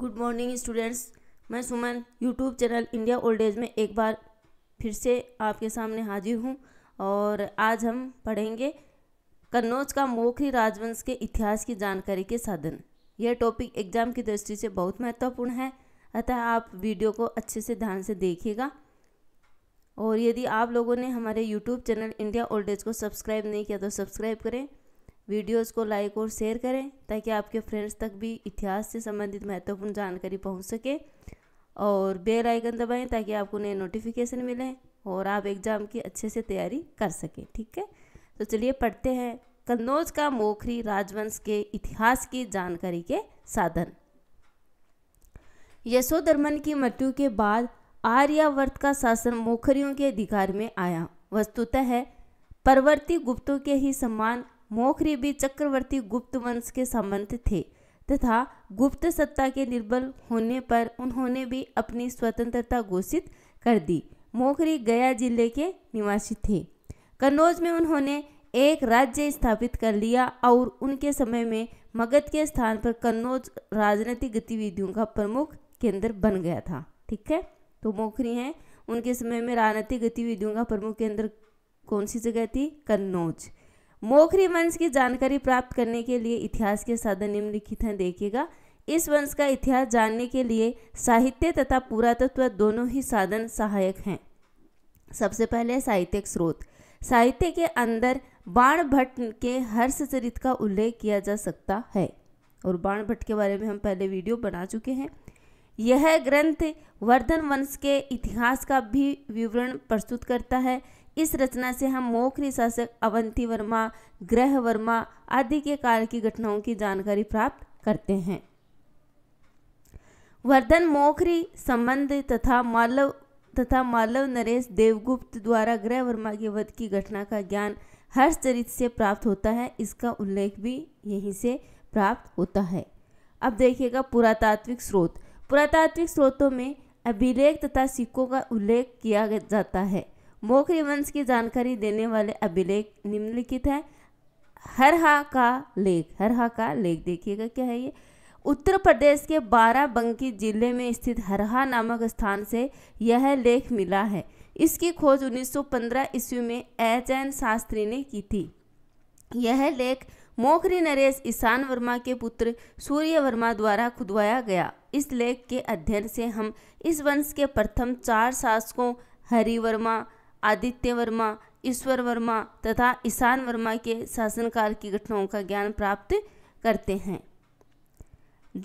good morning students मैं Suman YouTube channel India old age में एक बार फिर से आपके सामने हाजिर हूँ और आज हम पढ़ेंगे कन्नौज का मोखरी राजवंश के इतिहास की जानकारी के साधन यह टॉपिक एग्जाम की दृष्टि से बहुत महत्वपूर्ण है अतः आप वीडियो को अच्छे से ध्यान से देखिएगा और यदि आप लोगों ने हमारे YouTube channel India old age को सब्सक्राइब नहीं किया तो सब्सक्राइब करें वीडियोस को लाइक और शेयर करें ताकि आपके फ्रेंड्स तक भी इतिहास से संबंधित महत्वपूर्ण जानकारी पहुंच सके और बेल आइकन दबाएं ताकि आपको नए नोटिफिकेशन मिलें और आप एग्ज़ाम की अच्छे से तैयारी कर सकें ठीक है तो चलिए पढ़ते हैं कन्नौज का मोखरी राजवंश के इतिहास की जानकारी के साधन यशोधर्मन की मृत्यु के बाद आर्यावर्त का शासन मोखरियों के अधिकार में आया वस्तुतः परवर्ती गुप्तों के ही समान मोखरी भी चक्रवर्ती गुप्त वंश के संबंध थे तथा गुप्त सत्ता के निर्बल होने पर उन्होंने भी अपनी स्वतंत्रता घोषित कर दी मोखरी गया जिले के निवासी थे कन्नौज में उन्होंने एक राज्य स्थापित कर लिया और उनके समय में मगध के स्थान पर कन्नौज राजनीतिक गतिविधियों का प्रमुख केंद्र बन गया था ठीक है तो मोखरी हैं उनके समय में राजनीतिक गतिविधियों का प्रमुख केंद्र कौन सी जगह थी कन्नौज मोखरी वंश की जानकारी प्राप्त करने के लिए इतिहास के साधन निम्नलिखित हैं देखिएगा इस वंश का इतिहास जानने के लिए साहित्य तथा पुरातत्व दोनों ही साधन सहायक हैं सबसे पहले साहित्यिक स्रोत साहित्य के अंदर बाण भट्ट के हर्षचरित का उल्लेख किया जा सकता है और बाण भट्ट के बारे में हम पहले वीडियो बना चुके हैं यह ग्रंथ वर्धन वंश के इतिहास का भी विवरण प्रस्तुत करता है इस रचना से हम मोखरी शासक अवंती वर्मा ग्रह वर्मा आदि के काल की घटनाओं की जानकारी प्राप्त करते हैं वर्धन मोखरी संबंध तथा मालव तथा मालव नरेश देवगुप्त द्वारा ग्रह वर्मा के वध की घटना का ज्ञान हर्षचरित से प्राप्त होता है इसका उल्लेख भी यहीं से प्राप्त होता है अब देखिएगा पुरातात्विक स्रोत पुरातात्विक स्रोतों में अभिलेख तथा सिक्कों का उल्लेख किया जाता है मोखरी वंश की जानकारी देने वाले अभिलेख निम्नलिखित है हरहा का लेख हरहा का लेख देखिएगा क्या है ये उत्तर प्रदेश के बाराबंकी जिले में स्थित हरहा नामक स्थान से यह लेख मिला है इसकी खोज 1915 ईस्वी में एच एन शास्त्री ने की थी यह लेख मोखरी नरेश ईशान वर्मा के पुत्र सूर्य वर्मा द्वारा खुदवाया गया इस लेख के अध्ययन से हम इस वंश के प्रथम चार शासकों हरिवर्मा आदित्य वर्मा ईश्वर वर्मा तथा ईशान वर्मा के शासनकाल की घटनाओं का ज्ञान प्राप्त करते हैं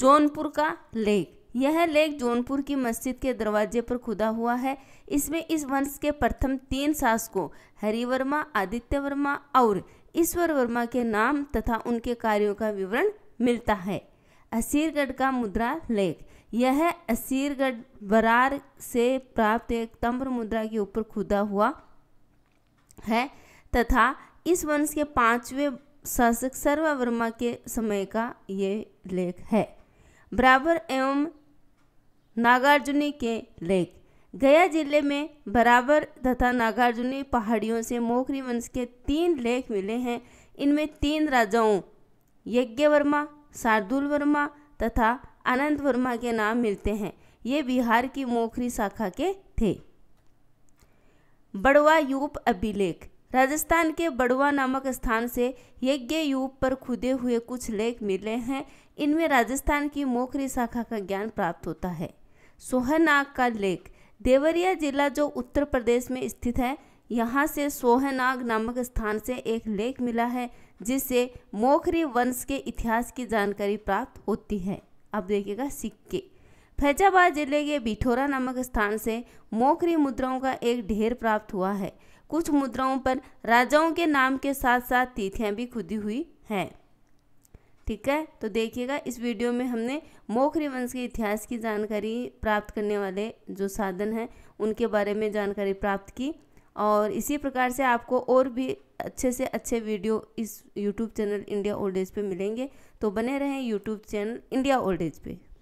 जौनपुर का लेख यह लेख जौनपुर की मस्जिद के दरवाजे पर खुदा हुआ है इसमें इस वंश के प्रथम तीन शासकों हरिवर्मा आदित्य वर्मा और ईश्वर वर्मा के नाम तथा उनके कार्यों का विवरण मिलता है असीरगढ़ का मुद्रा लेख यह असीरगढ़ बरार से प्राप्त एक तम्र मुद्रा के ऊपर खुदा हुआ है तथा इस वंश के पांचवें शासक सर्ववर्मा के समय का ये लेख है बराबर एवं नागार्जुनी के लेख गया जिले में बराबर तथा नागार्जुनी पहाड़ियों से मोखरी वंश के तीन लेख मिले हैं इनमें तीन राजाओं यज्ञ वर्मा शार्दुल वर्मा तथा आनंद वर्मा के नाम मिलते हैं ये बिहार की मोखरी शाखा के थे बड़वा यूप अभिलेख राजस्थान के बड़वा नामक स्थान से यज्ञ यूप पर खुदे हुए कुछ लेख मिले हैं इनमें राजस्थान की मोखरी शाखा का ज्ञान प्राप्त होता है सोहनाग का लेख देवरिया जिला जो उत्तर प्रदेश में स्थित है यहाँ से सोहनाग नामक स्थान से एक लेख मिला है जिससे मोखरी वंश के इतिहास की जानकारी प्राप्त होती है अब देखिएगा सिक्के फैजाबाद जिले के बिठोरा नामक स्थान से मोखरी मुद्राओं का एक ढेर प्राप्त हुआ है कुछ मुद्राओं पर राजाओं के नाम के साथ साथ तिथियां भी खुदी हुई हैं ठीक है तो देखिएगा इस वीडियो में हमने मोखरी वंश के इतिहास की जानकारी प्राप्त करने वाले जो साधन हैं उनके बारे में जानकारी प्राप्त की और इसी प्रकार से आपको और भी अच्छे से अच्छे वीडियो इस YouTube channel India old age पर मिलेंगे तो बने रहें YouTube channel India old age पर